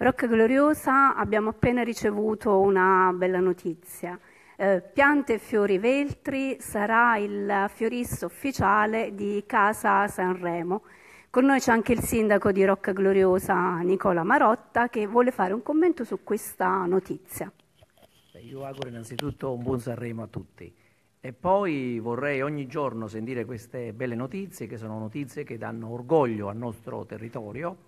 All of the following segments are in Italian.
Rocca Gloriosa abbiamo appena ricevuto una bella notizia. Eh, Piante e Fiori Veltri sarà il fiorista ufficiale di Casa Sanremo. Con noi c'è anche il sindaco di Rocca Gloriosa Nicola Marotta che vuole fare un commento su questa notizia. Io auguro innanzitutto un buon Sanremo a tutti e poi vorrei ogni giorno sentire queste belle notizie che sono notizie che danno orgoglio al nostro territorio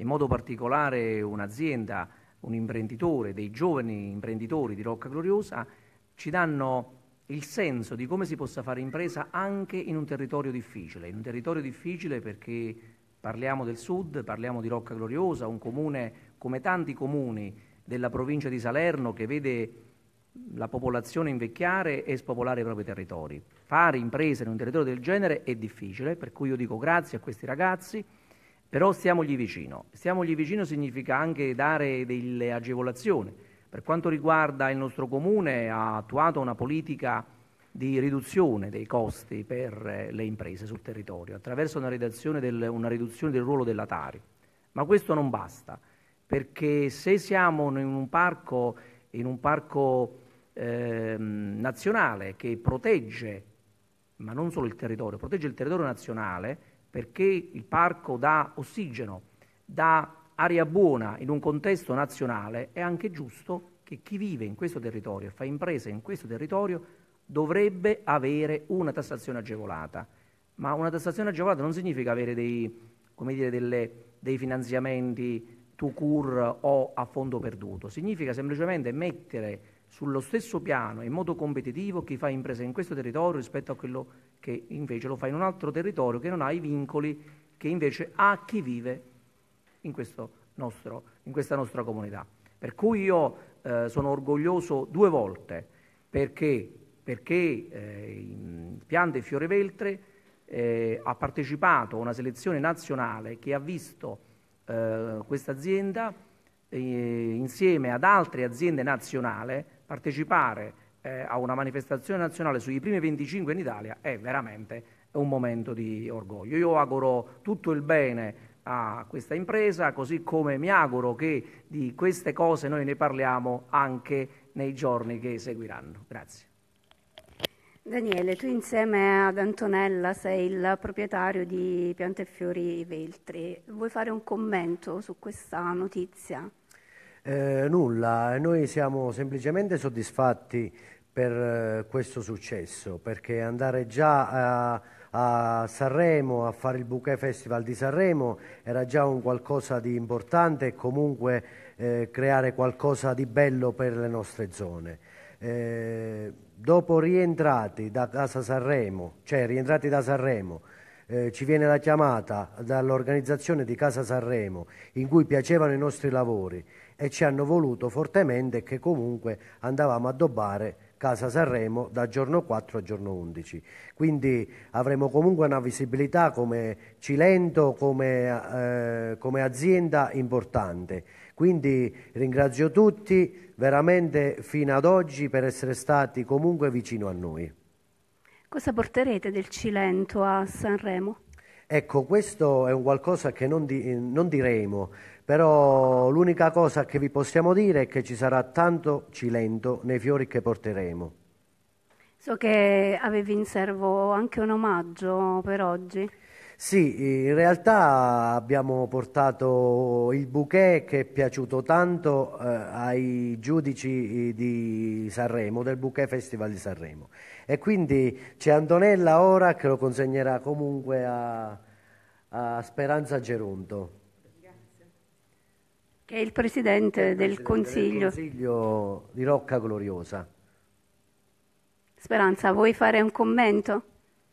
in modo particolare un'azienda, un imprenditore, dei giovani imprenditori di Rocca Gloriosa, ci danno il senso di come si possa fare impresa anche in un territorio difficile, in un territorio difficile perché parliamo del sud, parliamo di Rocca Gloriosa, un comune come tanti comuni della provincia di Salerno che vede la popolazione invecchiare e spopolare i propri territori. Fare impresa in un territorio del genere è difficile, per cui io dico grazie a questi ragazzi però stiamogli vicino. Stiamogli vicino significa anche dare delle agevolazioni. Per quanto riguarda il nostro comune ha attuato una politica di riduzione dei costi per eh, le imprese sul territorio attraverso una, del, una riduzione del ruolo della Tari. Ma questo non basta, perché se siamo in un parco, in un parco eh, nazionale che protegge, ma non solo il territorio, protegge il territorio nazionale, perché il parco dà ossigeno, dà aria buona in un contesto nazionale, è anche giusto che chi vive in questo territorio e fa imprese in questo territorio dovrebbe avere una tassazione agevolata. Ma una tassazione agevolata non significa avere dei, dire, delle, dei finanziamenti to cure o a fondo perduto, significa semplicemente mettere sullo stesso piano e in modo competitivo chi fa impresa in questo territorio rispetto a quello che invece lo fa in un altro territorio che non ha i vincoli che invece ha chi vive in, nostro, in questa nostra comunità. Per cui io eh, sono orgoglioso due volte perché, perché eh, Piante Fiore Veltre eh, ha partecipato a una selezione nazionale che ha visto eh, questa azienda eh, insieme ad altre aziende nazionali partecipare eh, a una manifestazione nazionale sui primi 25 in Italia è veramente un momento di orgoglio. Io auguro tutto il bene a questa impresa, così come mi auguro che di queste cose noi ne parliamo anche nei giorni che seguiranno. Grazie. Daniele, tu insieme ad Antonella sei il proprietario di Piante e Fiori Veltri. Vuoi fare un commento su questa notizia? Eh, nulla, noi siamo semplicemente soddisfatti per eh, questo successo, perché andare già a a Sanremo, a fare il Bouquet Festival di Sanremo, era già un qualcosa di importante e comunque eh, creare qualcosa di bello per le nostre zone. Eh, dopo rientrati da casa Sanremo, cioè rientrati da Sanremo, eh, ci viene la chiamata dall'organizzazione di Casa Sanremo in cui piacevano i nostri lavori e ci hanno voluto fortemente che comunque andavamo a dobbare Casa Sanremo da giorno 4 a giorno 11. Quindi avremo comunque una visibilità come Cilento, come, eh, come azienda importante. Quindi ringrazio tutti veramente fino ad oggi per essere stati comunque vicino a noi. Cosa porterete del Cilento a Sanremo? Ecco, questo è un qualcosa che non, di, non diremo, però l'unica cosa che vi possiamo dire è che ci sarà tanto cilento nei fiori che porteremo. So che avevi in serbo anche un omaggio per oggi. Sì, in realtà abbiamo portato il bouquet che è piaciuto tanto eh, ai giudici eh, di Sanremo, del Bouquet Festival di Sanremo. E quindi c'è Antonella ora che lo consegnerà comunque a, a Speranza Geronto. Grazie. Che è il presidente, il presidente del, Consiglio. del Consiglio di Rocca Gloriosa. Speranza, vuoi fare un commento?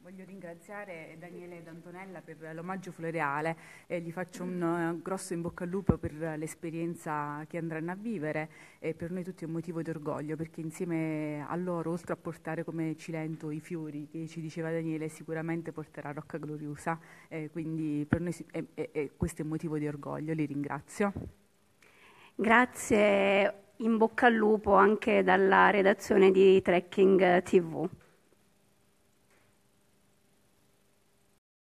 Voglio ringraziare Daniele D'Antonella per l'omaggio floreale e gli faccio eh, un grosso in bocca al lupo per l'esperienza che andranno a vivere e per noi tutti è un motivo di orgoglio perché insieme a loro, oltre a portare come Cilento i fiori che ci diceva Daniele, sicuramente porterà Rocca Gloriosa, eh, quindi per noi è, è, è, questo è un motivo di orgoglio, li ringrazio. Grazie, in bocca al lupo anche dalla redazione di Trekking TV.